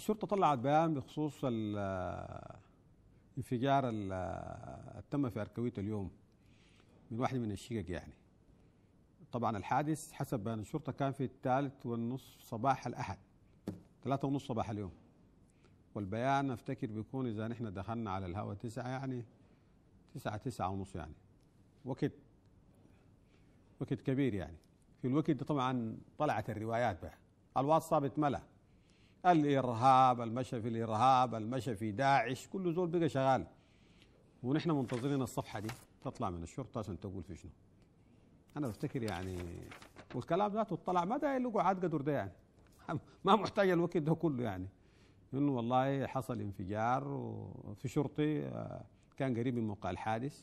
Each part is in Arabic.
الشرطة طلعت بيان بخصوص الانفجار اللي تم في أركويت اليوم من واحدة من الشقق يعني طبعا الحادث حسب بيان الشرطة كان في الثالث والنصف صباح الأحد ثلاثة ونصف صباح اليوم والبيان أفتكر بيكون إذا نحن دخلنا على الهواء تسعة يعني تسعة تسعة ونص يعني وقت وقت كبير يعني في الوقت ده طبعا طلعت الروايات بقى الواتساب اتملأ الارهاب المشى في الارهاب المشى في داعش كل زول بقى شغال ونحن منتظرين الصفحه دي تطلع من الشرطه عشان تقول في شنو انا بفتكر يعني والكلام ذاته طلع ما داير له قعد قدر ده يعني ما محتاج الوقت ده كله يعني انه والله حصل انفجار وفي شرطي آه، كان قريب من موقع الحادث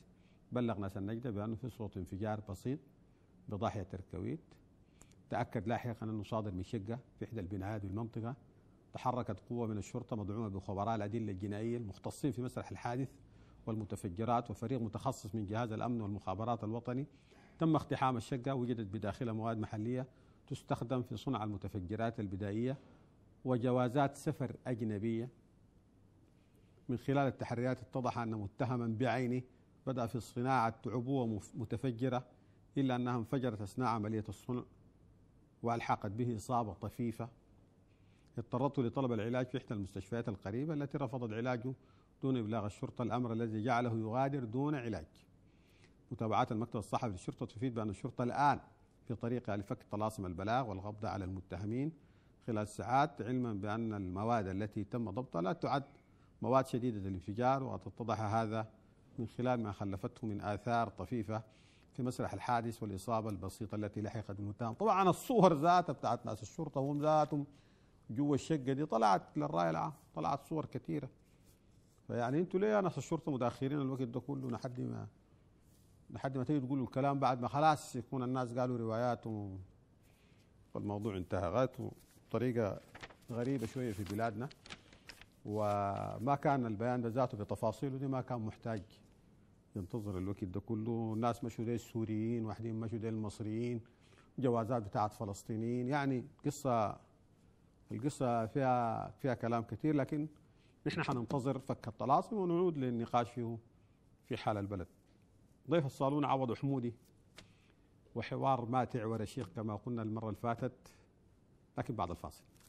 بلغ ناس النجدة بأنه في صوت انفجار بسيط بضاحية تركويت تأكد لاحقا أنه صادر من شقة في إحدى البنايات بالمنطقة تحركت قوة من الشرطة مدعومة بخبراء الأدلة الجنائية المختصين في مسرح الحادث والمتفجرات وفريق متخصص من جهاز الأمن والمخابرات الوطني تم اقتحام الشقة وجدت بداخلها مواد محلية تستخدم في صنع المتفجرات البدائية وجوازات سفر أجنبية من خلال التحريات اتضح أن متهما بعينه بدأ في صناعة عبوة متفجرة إلا أنها انفجرت أثناء عملية الصنع وألحقت به إصابة طفيفة اضطرته لطلب العلاج في إحدى المستشفيات القريبة التي رفضت علاجه دون إبلاغ الشرطة الأمر الذي جعله يغادر دون علاج متابعات المكتب الصحفي للشرطة تفيد بأن الشرطة الآن في طريقها لفك طلاسم البلاغ والقبض على المتهمين خلال ساعات علما بأن المواد التي تم ضبطها لا تعد مواد شديدة الانفجار وقد اتضح هذا من خلال ما خلفته من آثار طفيفة في مسرح الحادث والإصابة البسيطة التي لحقت المتهم طبعا الصور ذاتها بتاعت ناس الشرطة هم ذاتهم جوا الشقه دي طلعت للراي العام طلعت صور كثيره فيعني انتوا ليه يا ناس الشرطه متاخرين الوقت ده كله لحد ما لحد ما تيجي تقولوا الكلام بعد ما خلاص يكون الناس قالوا روايات و... والموضوع انتهى غايته طريقه غريبه شويه في بلادنا وما كان البيان ده ذاته بتفاصيله دي ما كان محتاج ينتظر الوقت ده كله الناس مشوا دي السوريين واحدين مشوا دي المصريين جوازات بتاعت فلسطينيين يعني قصه القصة فيها فيها كلام كثير لكن نحن حننتظر فك الطلاسم ونعود للنقاش فيه في حال البلد ضيف الصالون عوض حمودي وحوار ماتع ورشيق كما قلنا المرة اللي فاتت لكن بعد الفاصل